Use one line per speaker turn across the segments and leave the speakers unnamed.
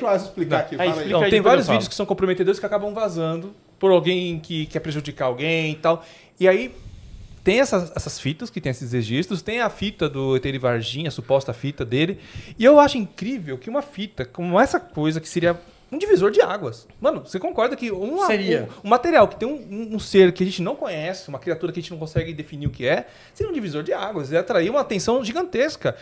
Deixa eu explicar aqui. Aí, explica tem vários vídeos que são comprometedores que acabam vazando por alguém que quer prejudicar alguém e tal. E aí tem essas, essas fitas que tem esses registros, tem a fita do Eteri Varginha, a suposta fita dele. E eu acho incrível que uma fita como essa coisa que seria um divisor de águas. Mano, você concorda que um, seria. um, um material que tem um, um, um, ser que a gente não conhece, uma criatura que a gente não consegue definir o que é, seria um divisor de águas, e atrair uma atenção gigantesca.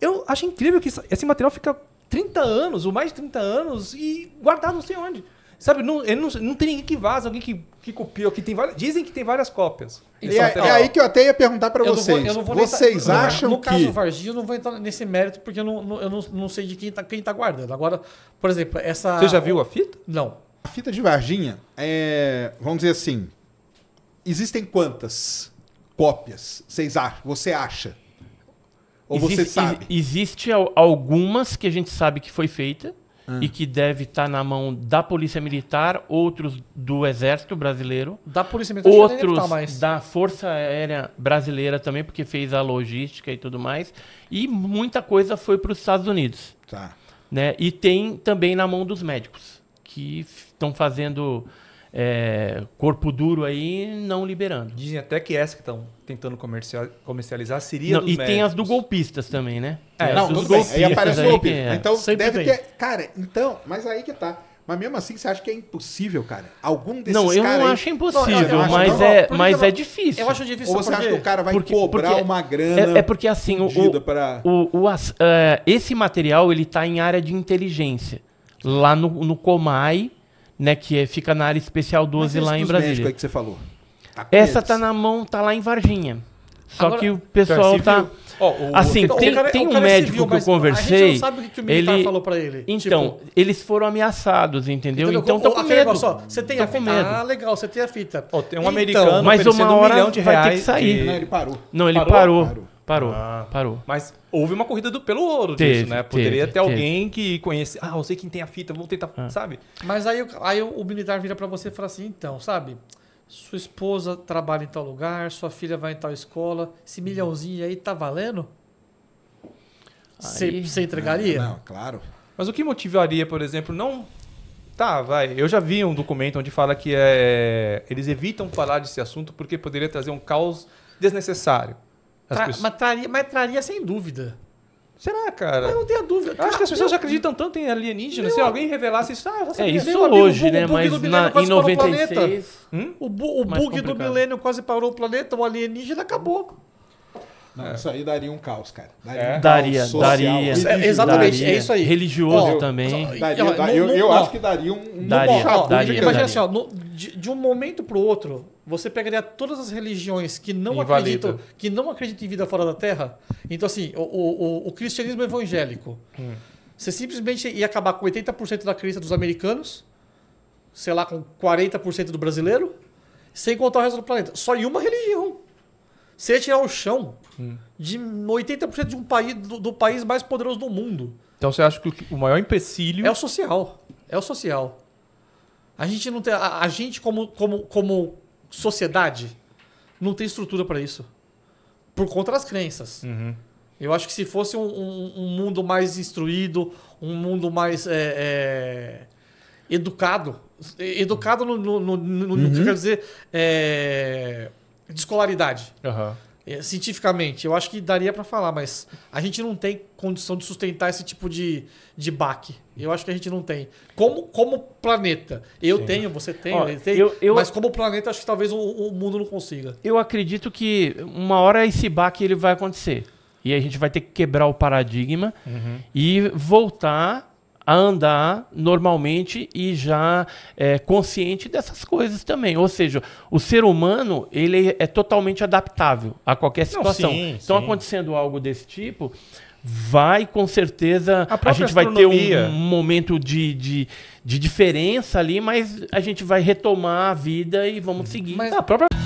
Eu acho incrível que esse material fica 30 anos, ou mais de 30 anos, e guardado não sei onde. Sabe, não, ele não, não tem ninguém que vaza, alguém que, que copia, que tem várias, dizem que tem várias cópias. é, é aí que eu até ia perguntar para vocês. Vou, vocês entrar, acham no, no que... No caso do
Varginha, eu não vou entrar nesse mérito, porque eu não, eu
não, não sei de quem está quem tá
guardando. Agora, por exemplo, essa... Você já viu
a fita? Não. A fita de Varginha, é, vamos dizer assim, existem quantas cópias vocês acham, você acha? Ou existe, você sabe?
Existe algumas que a gente sabe que foi feita ah. e que deve estar tá na mão da Polícia Militar, outros do Exército Brasileiro. Da Polícia Militar outros tá mais. da Força Aérea Brasileira também, porque fez a logística e tudo mais. E muita coisa foi para os Estados Unidos. Tá. Né? E tem também na mão dos médicos, que estão fazendo é, corpo duro aí não liberando. Dizem até que essa que estão tentando comercializar
seria não, E médicos. tem
as do golpistas também, né? é, não, dos golpistas aí aparece o golpista. É, então deve ter...
Cara, então, mas aí que tá. Mas mesmo assim, você acha que é impossível, cara? Algum desses Não, eu não aí... acho impossível, não, eu, eu mas, é, mas não... é, é difícil. Eu acho difícil. Ou você acha que o cara vai porque, cobrar porque uma
grana? É, é porque assim, o, pra... o, o, as, uh, esse material ele tá em área de inteligência. Lá no, no Comai, né, que é, fica na área especial 12 lá em Brasília. aí que você falou. Tá Essa eles. tá na mão, tá lá em Varginha. Só Agora, que o pessoal tá. Oh, o, assim, o, tem, cara, tem um é médico civil, que eu conversei. A gente não sabe o que o militar ele... falou pra ele. Então, tipo... eles foram ameaçados, entendeu? entendeu? Então, estão com medo. Só, você tem a fita. Medo. Ah,
legal, você tem a fita. Oh, tem um então, americano mas uma hora um milhão de reais. Vai ter que sair. De... Não, ele parou. Não, ele parou.
parou. parou. Parou, ah. parou. Mas houve uma corrida do, pelo ouro teve, disso, né? Poderia teve, ter teve. alguém que
conhece. Ah, eu sei quem tem a fita, vou tentar, ah. sabe?
Mas aí, aí o militar vira para você e fala assim, então, sabe? Sua esposa trabalha em tal lugar, sua filha vai em tal escola, esse milhãozinho aí tá valendo? Você entregaria? Não, não,
claro. Mas o que motivaria, por exemplo, não Tá, vai. Eu já vi um documento onde fala que é... eles evitam falar desse assunto porque poderia trazer um caos desnecessário.
Tra pessoas... mas, traria, mas traria sem dúvida.
Será, cara?
Mas não tenho dúvida. Cara, acho que as pessoas eu... acreditam tanto em alienígena. Meu... Se alguém revelasse isso, ah, é isso amigo, hoje, né? Mas na, em 96. O, hum? o, bu o bug complicado. do milênio quase parou o planeta, o alienígena acabou.
Não, é. isso aí daria um caos, cara. É. Daria, é. um daria, social, daria é, Exatamente, daria. é isso aí.
Religioso também. Daria,
eu, eu acho que daria um, um daria, daria, Imagina assim, ó, no, de, de um momento para o outro, você pegaria todas as religiões que não acreditam, que não acreditam em vida fora da Terra. Então, assim, o, o, o cristianismo evangélico. Hum. Você simplesmente ia acabar com 80% da crença dos americanos, sei lá, com 40% do brasileiro, sem contar o resto do planeta. Só em uma religião. Você ia tirar o chão hum. de 80% de um país, do, do, país mais poderoso do mundo.
Então você acha que o maior empecilho.
É o social. É o social. A gente não tem. A, a gente, como, como, como sociedade, não tem estrutura para isso. Por conta das crenças. Uhum. Eu acho que se fosse um, um, um, mundo mais instruído, um mundo mais é, é, educado, educado no, no, no, no uhum. quer dizer é, de escolaridade. Uhum. É, cientificamente, eu acho que daria para falar, mas a gente não tem condição de sustentar esse tipo de, de baque. Eu acho que a gente não tem. Como, como planeta. Eu Sim. tenho, você tem, Ó, tem eu, eu, mas como planeta, acho que talvez o, o, mundo não consiga.
Eu acredito que uma hora esse baque ele vai acontecer. E a gente vai ter que quebrar o paradigma uhum. e voltar a andar normalmente e já é, consciente dessas coisas também. Ou seja, o ser humano ele é totalmente adaptável a qualquer situação. Não, sim, então, sim. acontecendo algo desse tipo, vai com certeza a, a gente vai ter um, um momento de, de, de, diferença ali, mas a gente vai retomar a vida e vamos uhum. seguir. Mas... A própria